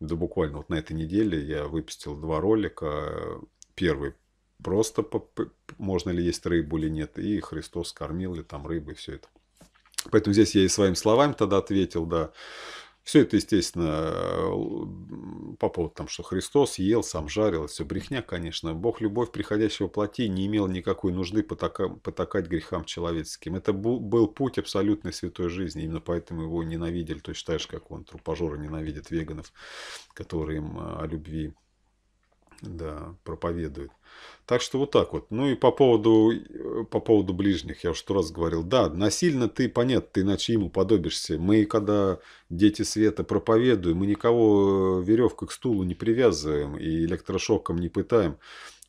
S1: да буквально вот на этой неделе я выпустил два ролика. Первый просто по, можно ли есть рыбу или нет, и Христос кормил ли там рыбы, и все это. Поэтому здесь я и своим словами тогда ответил, да, все это, естественно, по поводу там, что Христос ел, сам жарил, все брехня, конечно. Бог любовь приходящего плоти не имел никакой нужды потакать, потакать грехам человеческим. Это был, путь абсолютной святой жизни. Именно поэтому его ненавидели. То есть, считаешь, как он, трупажоры ненавидит веганов, которые им а, о любви да, проповедуют. Так что вот так вот. Ну и по поводу, э, по поводу ближних, я уже сто раз говорил. Да, насильно ты, понятно, ты иначе ему подобишься. Мы, когда дети света проповедуем, мы никого э, веревкой к стулу не привязываем и электрошоком не пытаем,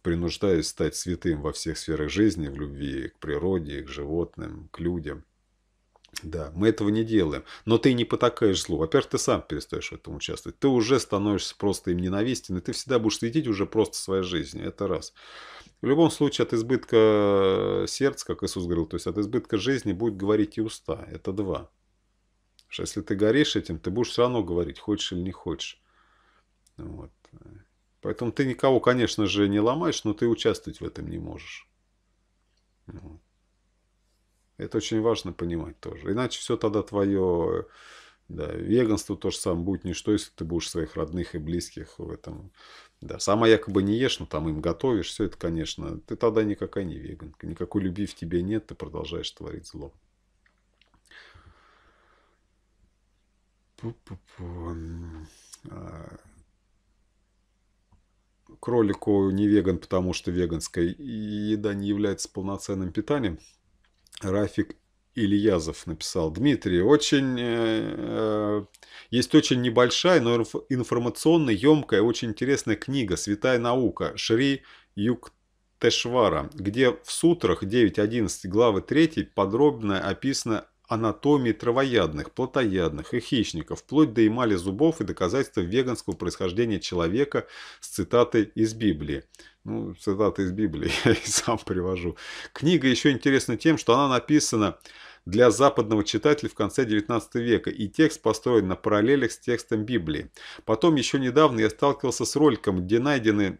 S1: принуждаясь стать святым во всех сферах жизни, в любви к природе, к животным, к людям. Да, мы этого не делаем. Но ты не потакаешь зло. Во-первых, ты сам перестаешь в этом участвовать. Ты уже становишься просто им ненавистен, и ты всегда будешь следить уже просто своей жизнью. Это раз. В любом случае, от избытка сердца, как Иисус говорил, то есть от избытка жизни будет говорить и уста. Это два. что если ты горишь этим, ты будешь все равно говорить, хочешь или не хочешь. Вот. Поэтому ты никого, конечно же, не ломаешь, но ты участвовать в этом не можешь. Вот. Это очень важно понимать тоже. Иначе все тогда твое да, веганство то же самое будет ничто, если ты будешь своих родных и близких в этом. Да, сама якобы не ешь, но там им готовишь, все это, конечно, ты тогда никакая не веганка, никакой любви в тебе нет, ты продолжаешь творить зло. А, кролику не веган, потому что веганская еда не является полноценным питанием. Рафик Ильязов написал. Дмитрий, очень, э, э есть очень небольшая, но информационно емкая, очень интересная книга «Святая наука» Шри Юктешвара, где в сутрах 9.11 главы 3 подробно описано анатомии травоядных, плотоядных и хищников, вплоть до эмали зубов и доказательства веганского происхождения человека с цитатой из Библии. Ну, цитаты из Библии я и сам привожу. Книга еще интересна тем, что она написана для западного читателя в конце 19 века, и текст построен на параллелях с текстом Библии. Потом, еще недавно я сталкивался с роликом, где найдены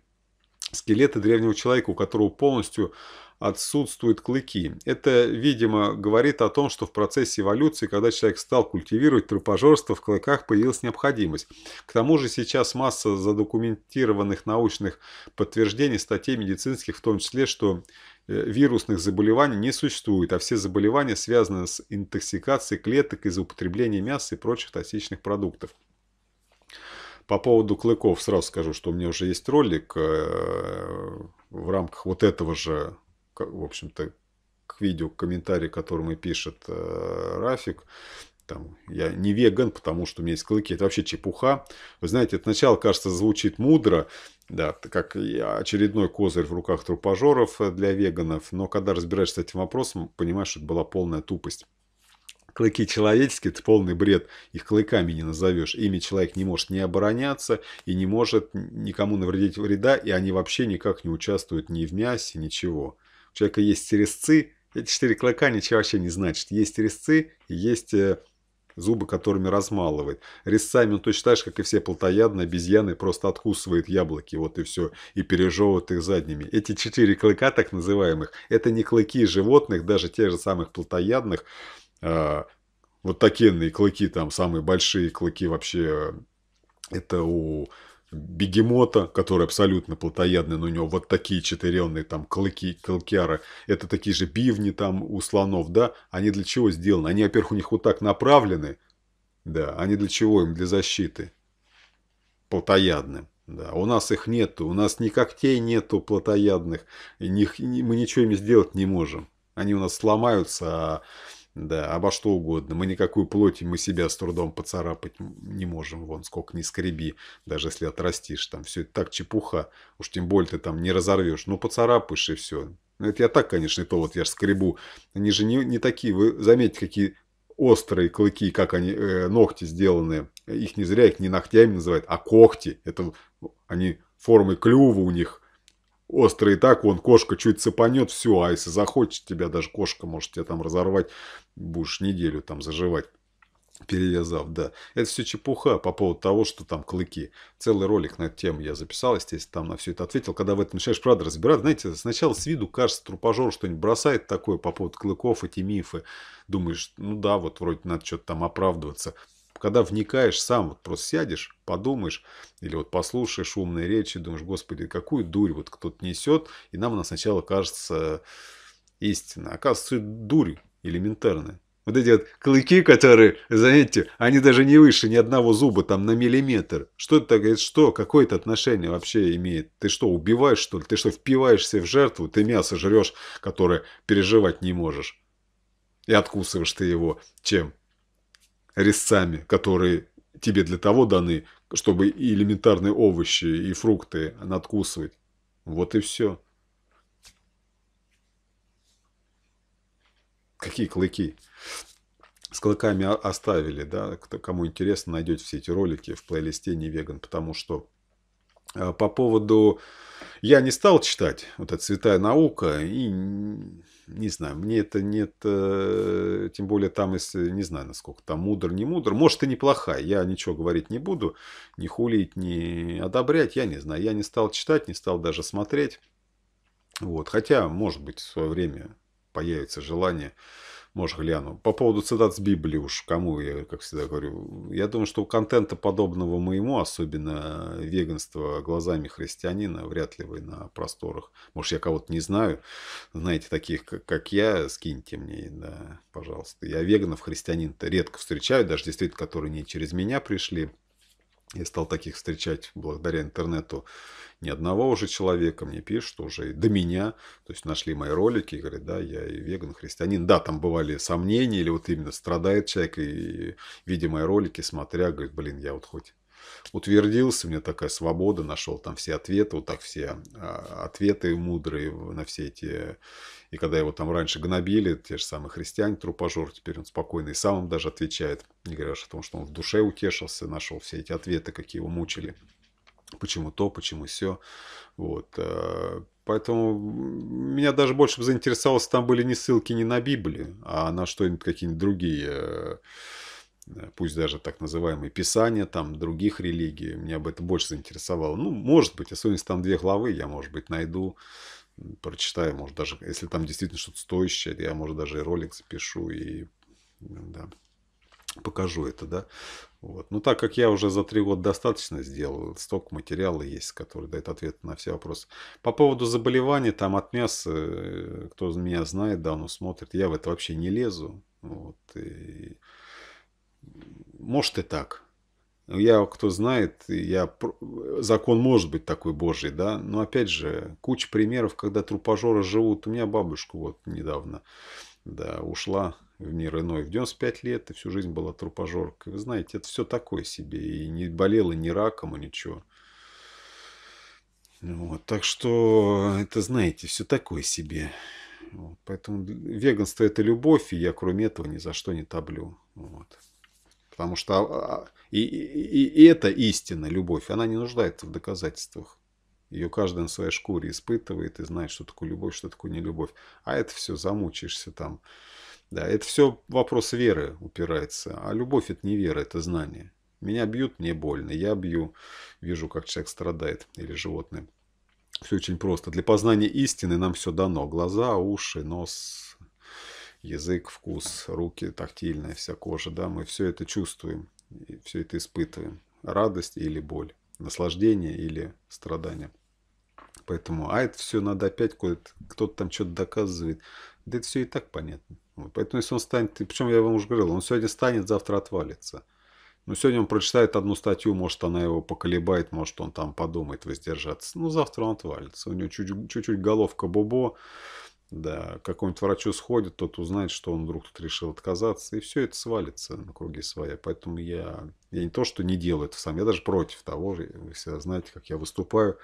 S1: скелеты древнего человека, у которого полностью отсутствуют клыки. Это, видимо, говорит о том, что в процессе эволюции, когда человек стал культивировать трупожорство, в клыках появилась необходимость. К тому же сейчас масса задокументированных научных подтверждений статей медицинских, в том числе, что э, вирусных заболеваний не существует, а все заболевания связаны с интоксикацией клеток из-за употребления мяса и прочих токсичных продуктов. По поводу клыков сразу скажу, что у меня уже есть ролик э, в рамках вот этого же в общем-то, к видео, к комментарии, который пишет э, Рафик, там, я не веган, потому что у меня есть клыки, это вообще чепуха. Вы знаете, это начало, кажется, звучит мудро, да, как очередной козырь в руках трупажеров э, для веганов, но когда разбираешься с этим вопросом, понимаешь, что это была полная тупость. Клыки человеческие – это полный бред, их клыками не назовешь. Ими человек не может не обороняться и не может никому навредить вреда, и они вообще никак не участвуют ни в мясе, ничего у человека есть терезцы, Эти четыре клыка ничего вообще не значит. Есть резцы и есть э, зубы которыми размалывает. Резцами он точно так же, как и все плотоядные обезьяны, просто откусывает яблоки, вот и все, и пережевывает их задними. Эти четыре клыка, так называемых, это не клыки животных, даже тех же самых плотоядных, э, вот такенные клыки, там самые большие клыки вообще, э, это у бегемота, который абсолютно плотоядный, но у него вот такие четыренные там клыки, клыкяры, это такие же бивни там у слонов, да, они для чего сделаны? Они, во-первых, у них вот так направлены, да, они для чего им? Для защиты. Плотоядным. Да, а у нас их нету, у нас ни когтей нету плотоядных, них, мы ничего им сделать не можем. Они у нас сломаются, а да, обо что угодно. Мы никакую плоть мы себя с трудом поцарапать не можем, вон, сколько ни скреби, даже если отрастишь, там все это так чепуха, уж тем более ты там не разорвешь, ну поцарапаешь и все. Ну, это я так, конечно, и то вот я же скребу. Они же не, не такие, вы заметите, какие острые клыки, как они, э, ногти сделаны. Их не зря, их не ногтями называют, а когти. Это они формы клюва у них острый так, вон, кошка чуть цепанет, все, а если захочет тебя, даже кошка может тебя там разорвать, будешь неделю там заживать. Перевязав, да. Это все чепуха по поводу того, что там клыки. Целый ролик на эту тему я записал, естественно, там на все это ответил. Когда в этом начинаешь, правда, разбирать, знаете, сначала с виду кажется, трупожор что-нибудь бросает такое по поводу клыков, эти мифы. Думаешь, ну да, вот вроде надо что-то там оправдываться когда вникаешь сам, вот просто сядешь, подумаешь, или вот послушаешь умные речи, думаешь, господи, какую дурь вот кто-то несет, и нам она сначала кажется истина. Оказывается, дурь элементарная. Вот эти вот клыки, которые, заметьте, они даже не выше ни одного зуба, там на миллиметр. Что это говорит, что, какое это отношение вообще имеет? Ты что, убиваешь, что ли? Ты что, впиваешься в жертву? Ты мясо жрешь, которое переживать не можешь. И откусываешь ты его чем? резцами, которые тебе для того даны, чтобы и элементарные овощи, и фрукты надкусывать. Вот и все. Какие клыки? С клыками оставили, да, кому интересно, найдете все эти ролики в плейлисте «Не веган», потому что э, по поводу... Я не стал читать вот эта «Святая наука» и не знаю, мне это нет, э, тем более там, если, не знаю, насколько там мудр, не мудр, может и неплохая, я ничего говорить не буду, не хулить, не одобрять, я не знаю, я не стал читать, не стал даже смотреть, вот, хотя, может быть, в свое время появится желание можешь гляну. По поводу цитат с Библии уж, кому я, как всегда говорю. Я думаю, что контента подобного моему, особенно веганство глазами христианина, вряд ли вы на просторах. Может, я кого-то не знаю. Знаете, таких, как я, скиньте мне, да, пожалуйста. Я веганов, христианин-то редко встречаю, даже действительно, которые не через меня пришли. Я стал таких встречать благодаря интернету ни одного уже человека. Мне пишут уже и до меня. То есть нашли мои ролики и говорят, да, я и веган, христианин. Да, там бывали сомнения или вот именно страдает человек и, видя мои ролики, смотря, говорит, блин, я вот хоть утвердился, у меня такая свобода, нашел там все ответы, вот так все а, ответы мудрые на все эти и когда его там раньше гнобили, те же самые христиане, трупожор, теперь он спокойно и сам даже отвечает, не говоря о том, что он в душе утешился, нашел все эти ответы, какие его мучили. Почему то, почему все. Вот. Э, поэтому меня даже больше заинтересовало, что там были не ссылки не на Библию, а на что-нибудь, какие-нибудь другие э, э, пусть даже так называемые писания там других религий, меня бы это больше заинтересовало. Ну, может быть, особенно если там две главы, я, может быть, найду прочитаю, может даже, если там действительно что-то стоящее, я, может, даже и ролик запишу и да, покажу это, да. Вот. Но так как я уже за три года достаточно сделал, столько материала есть, который дает ответ на все вопросы. По поводу заболеваний, там от мяса, э, кто меня знает, давно смотрит, я в это вообще не лезу. Вот. И... Может и так. Ну, я, кто знает, я... Э, закон может быть такой божий, да, но опять же, куча примеров, когда трупожоры живут. У меня бабушка вот недавно, да, ушла в мир иной в 95 лет и всю жизнь была трупожоркой. Вы знаете, это все такое себе. И не болела ни раком, и ничего. Ну вот, так что, это, знаете, все такое себе. Вот, поэтому веганство – это любовь, и я, кроме этого, ни за что не таблю. Вот. Потому что а, и, и, и это истина, любовь, она не нуждается в доказательствах. Ее каждый на своей шкуре испытывает и знает, что такое любовь, что такое любовь А это все замучаешься там. Да, это все вопрос веры упирается. А любовь это не вера, это знание. Меня бьют, мне больно. Я бью, вижу, как человек страдает или животное. Все очень просто. Для познания истины нам все дано. Глаза, уши, нос, язык, вкус, руки, тактильная вся кожа, да, мы все это чувствуем, все это испытываем. Радость или боль, наслаждение или страдание. Поэтому, а это все надо опять, кто-то там что-то доказывает. Да это все и так понятно. Вот. Поэтому если он станет, причем я вам уже говорил, он сегодня станет, завтра отвалится. Но сегодня он прочитает одну статью, может она его поколебает, может он там подумает воздержаться. Ну завтра он отвалится, у него чуть-чуть головка бобо, да, какому-нибудь врачу сходит, тот узнает, что он вдруг тут решил отказаться, и все это свалится на круги своя. Поэтому я, я не то, что не делаю это сам, я даже против того, вы всегда знаете, как я выступаю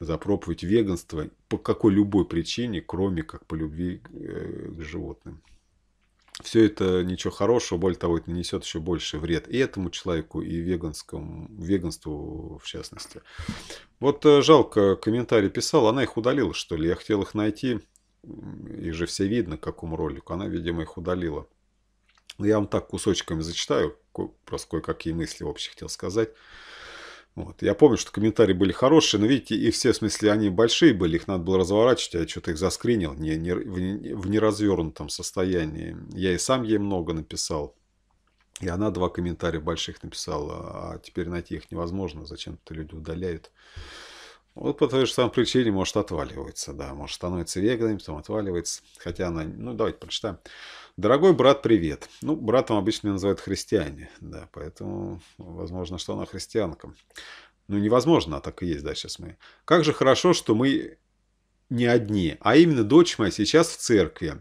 S1: за проповедь веганства по какой любой причине, кроме как по любви к э, животным. Все это ничего хорошего, более того, это нанесет еще больше вред и этому человеку, и веганскому, веганству в частности. Вот э, жалко, комментарии писал, она их удалила, что ли, я хотел их найти, их же все видно, к какому ролику. Она, видимо, их удалила. Ну, я вам так кусочками зачитаю, просто кое-какие мысли вообще хотел сказать. Вот. Я помню, что комментарии были хорошие, но видите, и все, в смысле, они большие были, их надо было разворачивать, я что-то их заскринил не, не, в, в неразвернутом состоянии. Я и сам ей много написал, и она два комментария больших написала, а теперь найти их невозможно, зачем-то люди удаляют. Вот по той же самой причине, может, отваливается, да, может, становится веганом, потом отваливается, хотя она, ну, давайте прочитаем. Дорогой брат, привет. Ну, братом обычно меня называют христиане, да, поэтому, возможно, что она христианка. Ну, невозможно, а так и есть, да, сейчас мы. Как же хорошо, что мы не одни, а именно дочь моя сейчас в церкви.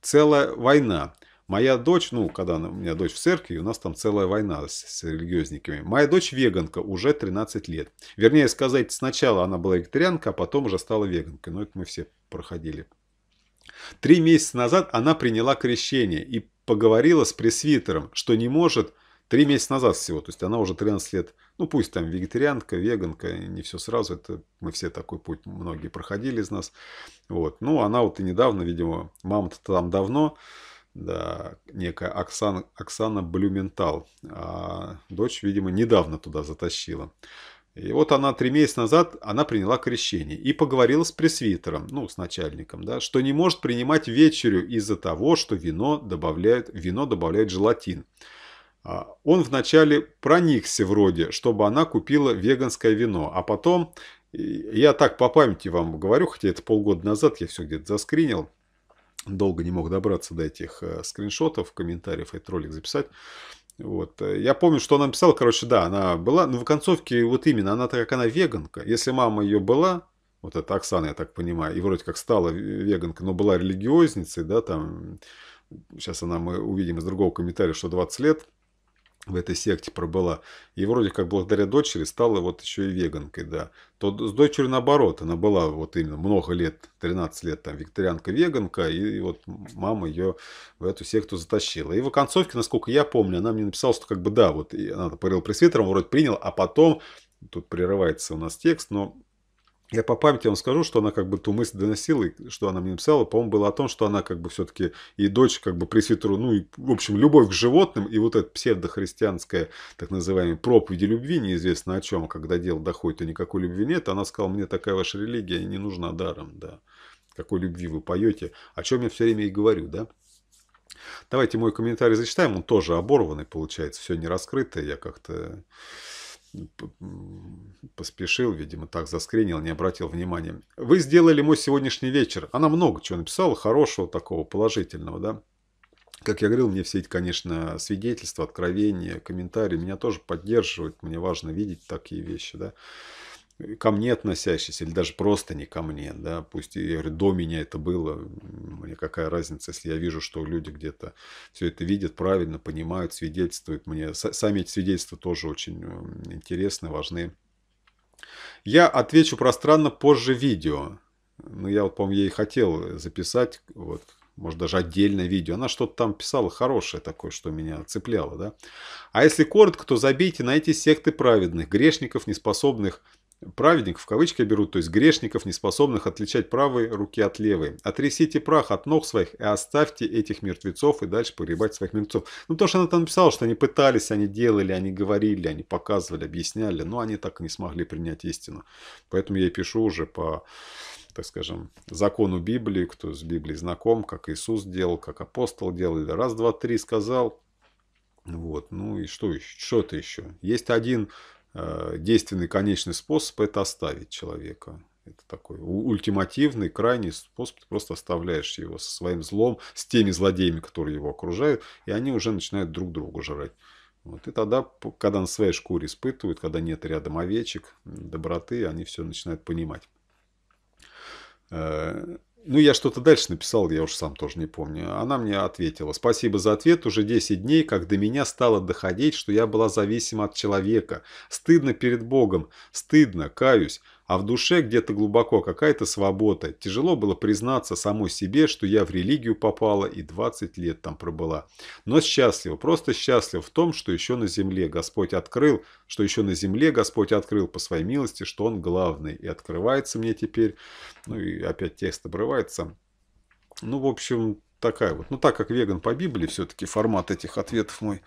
S1: Целая война. Моя дочь, ну, когда у меня дочь в церкви, у нас там целая война с, с религиозниками. Моя дочь веганка уже 13 лет. Вернее сказать, сначала она была вегетарианка, а потом уже стала веганкой. Но ну, это мы все проходили. Три месяца назад она приняла крещение и поговорила с пресвитером, что не может... Три месяца назад всего, то есть она уже 13 лет, ну пусть там вегетарианка, веганка, не все сразу, это мы все такой путь, многие проходили из нас. Вот. Ну, она вот и недавно, видимо, мама-то там давно, да, некая Оксана, Оксана Блюментал. А дочь, видимо, недавно туда затащила. И вот она три месяца назад, она приняла крещение и поговорила с пресвитером, ну, с начальником, да, что не может принимать вечерю из-за того, что вино добавляет, вино добавляет желатин. А, он вначале проникся вроде, чтобы она купила веганское вино, а потом, я так по памяти вам говорю, хотя это полгода назад, я все где-то заскринил, долго не мог добраться до этих э, скриншотов, комментариев, этот ролик записать. Вот. Я помню, что она писала, короче, да, она была, но ну, в концовке вот именно, она так как она веганка, если мама ее была, вот это Оксана, я так понимаю, и вроде как стала веганкой, но была религиозницей, да, там, сейчас она, мы увидим из другого комментария, что 20 лет, в этой секте пробыла. И вроде как благодаря дочери стала вот еще и веганкой, да. То с дочерью наоборот, она была вот именно много лет, 13 лет там викторианка-веганка, и вот мама ее в эту секту затащила. И в оконцовке, насколько я помню, она мне написала, что как бы да, вот и она парила пресвитером, вроде принял, а потом, тут прерывается у нас текст, но я по памяти вам скажу, что она как бы ту мысль доносила, и что она мне написала, по-моему, было о том, что она как бы все-таки и дочь как бы пресвитеру, ну и, в общем, любовь к животным, и вот эта псевдохристианская, так называемая, проповедь любви, неизвестно о чем, когда дело доходит, и никакой любви нет, она сказала, мне такая ваша религия не нужна даром, да, какой любви вы поете, о чем я все время и говорю, да. Давайте мой комментарий зачитаем, он тоже оборванный получается, все не раскрыто. я как-то поспешил, видимо, так заскринил, не обратил внимания. Вы сделали мой сегодняшний вечер. Она много чего написала, хорошего такого, положительного, да. Как я говорил, мне все эти, конечно, свидетельства, откровения, комментарии меня тоже поддерживают. Мне важно видеть такие вещи, да ко мне относящийся, или даже просто не ко мне, да, пусть, я говорю, до меня это было, мне какая разница, если я вижу, что люди где-то все это видят правильно, понимают, свидетельствуют мне, сами эти свидетельства тоже очень интересны, важны. Я отвечу пространно позже видео, ну, я, вот, по-моему, ей хотел записать, вот, может, даже отдельное видео. Она что-то там писала хорошее такое, что меня цепляло, да. А если коротко, то забейте на эти секты праведных, грешников, неспособных праведников в кавычки берут, то есть грешников, неспособных отличать правой руки от левой. Отрясите прах от ног своих и оставьте этих мертвецов и дальше погребать своих мертвецов. Ну, то, что она там написала, что они пытались, они делали, они говорили, они показывали, объясняли, но они так и не смогли принять истину. Поэтому я и пишу уже по, так скажем, закону Библии, кто с Библией знаком, как Иисус делал, как апостол делал, раз, два, три сказал. Вот, ну и что, еще, что-то еще. Есть один Э, действенный конечный способ – это оставить человека. Это такой ультимативный, крайний способ. Ты просто оставляешь его со своим злом, с теми злодеями, которые его окружают, и они уже начинают друг друга жрать. Вот. И тогда, когда на своей шкуре испытывают, когда нет рядом овечек, доброты, они все начинают понимать. Э, ну, я что-то дальше написал, я уж сам тоже не помню. Она мне ответила. Спасибо за ответ. Уже 10 дней, как до меня стало доходить, что я была зависима от человека. Стыдно перед Богом. Стыдно, каюсь а в душе где-то глубоко какая-то свобода. Тяжело было признаться самой себе, что я в религию попала и 20 лет там пробыла. Но счастлив, просто счастлив в том, что еще на земле Господь открыл, что еще на земле Господь открыл по своей милости, что Он главный. И открывается мне теперь, ну и опять текст обрывается. Ну, в общем, такая вот. Ну, так как веган по Библии, все-таки формат этих ответов мой.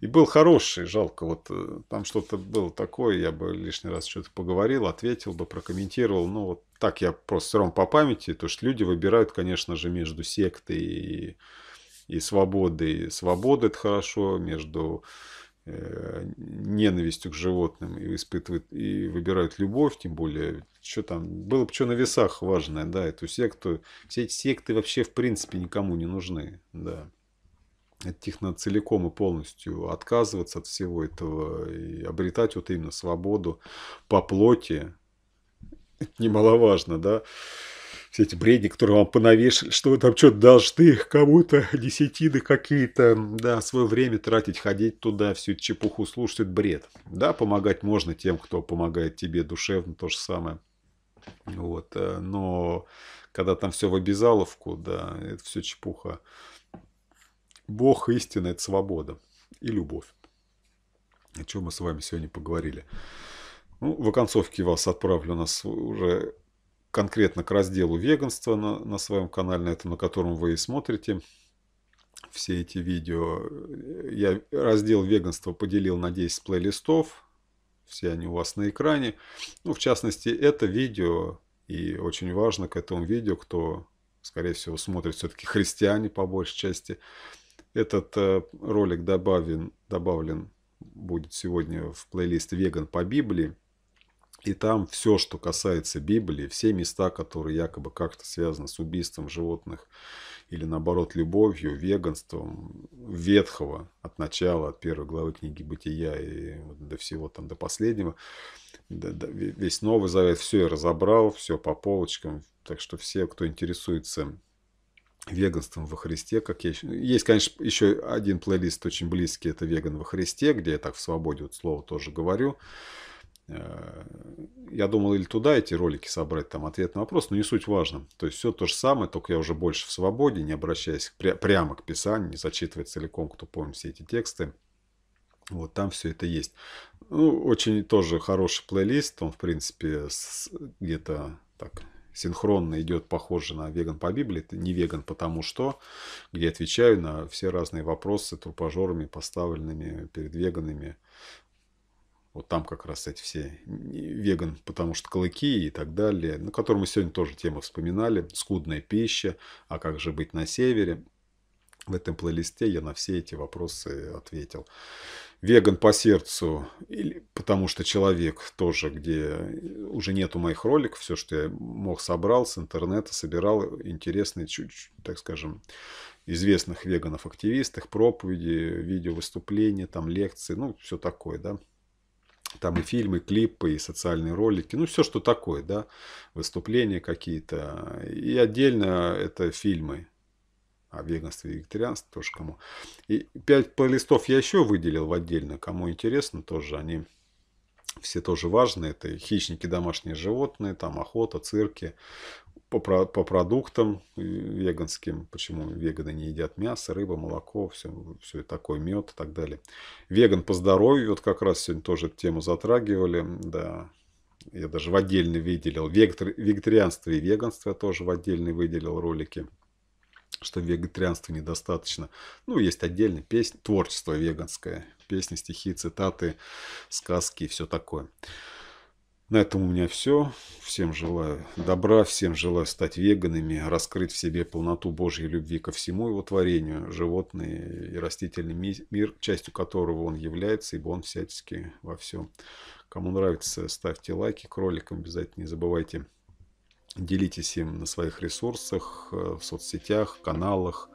S1: И был хороший, жалко. Вот э, там что-то было такое, я бы лишний раз что-то поговорил, ответил бы, прокомментировал. Ну, вот так я просто все равно по памяти. То есть люди выбирают, конечно же, между сектой и, и свободой. Свобода – это хорошо, между Э, ненавистью к животным и испытывают и выбирают любовь, тем более, что там, было бы что на весах важное, да, эту секту, все эти секты вообще в принципе никому не нужны, да. От них надо целиком и полностью отказываться от всего этого и обретать вот именно свободу по плоти, это немаловажно, да, все эти бредни, которые вам понавешали, что вы там что-то должны кому-то, десятины какие-то, да, свое время тратить, ходить туда, всю эту чепуху слушать, это бред. Да, помогать можно тем, кто помогает тебе душевно, то же самое. Вот, э, но когда там все в обязаловку, да, это все чепуха. Бог истина – это свобода и любовь. О чем мы с вами сегодня поговорили. Ну, в оконцовке вас отправлю. У нас уже конкретно к разделу веганства на, на своем канале, на этом, на котором вы и смотрите все эти видео. Я раздел веганства поделил на 10 плейлистов. Все они у вас на экране. Ну, в частности, это видео, и очень важно к этому видео, кто, скорее всего, смотрит все-таки христиане по большей части. Этот э, ролик добавлен, добавлен будет сегодня в плейлист «Веган по Библии». И там все, что касается Библии, все места, которые якобы как-то связаны с убийством животных или наоборот любовью, веганством, ветхого от начала, от первой главы книги «Бытия» и до всего там, до последнего, весь Новый Завет, все я разобрал, все по полочкам. Так что все, кто интересуется веганством во Христе, как я еще... Есть, конечно, еще один плейлист очень близкий, это «Веган во Христе», где я так в свободе вот слово тоже говорю. Э, я думал или туда эти ролики собрать, там ответ на вопрос, но не суть важно. То есть все то же самое, только я уже больше в свободе, не обращаясь пря прямо к писанию, не зачитывая целиком, кто помнит все эти тексты. Вот там все это есть. Ну, очень тоже хороший плейлист. Он, в принципе, где-то так синхронно идет, похоже на веган по Библии. Это не веган потому что, где отвечаю на все разные вопросы трупажорами, поставленными перед веганами вот там как раз эти все веган, потому что клыки и так далее, на котором мы сегодня тоже тему вспоминали. Скудная пища, а как же быть на севере. В этом плейлисте я на все эти вопросы ответил. Веган по сердцу, потому что человек тоже, где уже нету моих роликов, все, что я мог, собрал с интернета, собирал интересные, чуть, чуть так скажем, известных веганов-активистов, проповеди, видео выступления, там лекции, ну, все такое, да. Там и фильмы, клипы, и социальные ролики, ну все, что такое, да, выступления какие-то. И отдельно это фильмы о веганстве и вегетарианстве, тоже кому. И пять плейлистов я еще выделил в отдельно, кому интересно тоже, они все тоже важны. Это хищники, домашние животные, там охота, цирки, по, по продуктам э, веганским, почему веганы не едят мясо, рыба, молоко, все, все такое, мед и так далее. Веган по здоровью, вот как раз сегодня тоже эту тему затрагивали, да, я даже в отдельный выделил, вегетарианство и веганство я тоже в отдельный выделил ролики что вегетарианства недостаточно. Ну, есть отдельная песня, творчество веганское, песни, стихи, цитаты, сказки и все такое. На этом у меня все. Всем желаю добра, всем желаю стать веганами, раскрыть в себе полноту Божьей любви ко всему его творению, животный и растительный мир, частью которого он является, ибо он всячески во всем. Кому нравится, ставьте лайки кроликам, обязательно не забывайте Делитесь им на своих ресурсах, э, в соцсетях, каналах,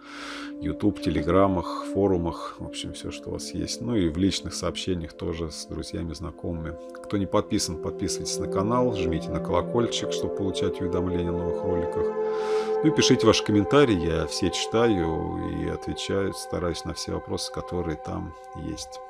S1: YouTube, телеграмах, форумах, в общем, все, что у вас есть. Ну и в личных сообщениях тоже с друзьями, знакомыми. Кто не подписан, подписывайтесь на канал, жмите на колокольчик, чтобы получать уведомления о новых роликах. Ну и пишите ваши комментарии, я все читаю и отвечаю, стараюсь на все вопросы, которые там есть.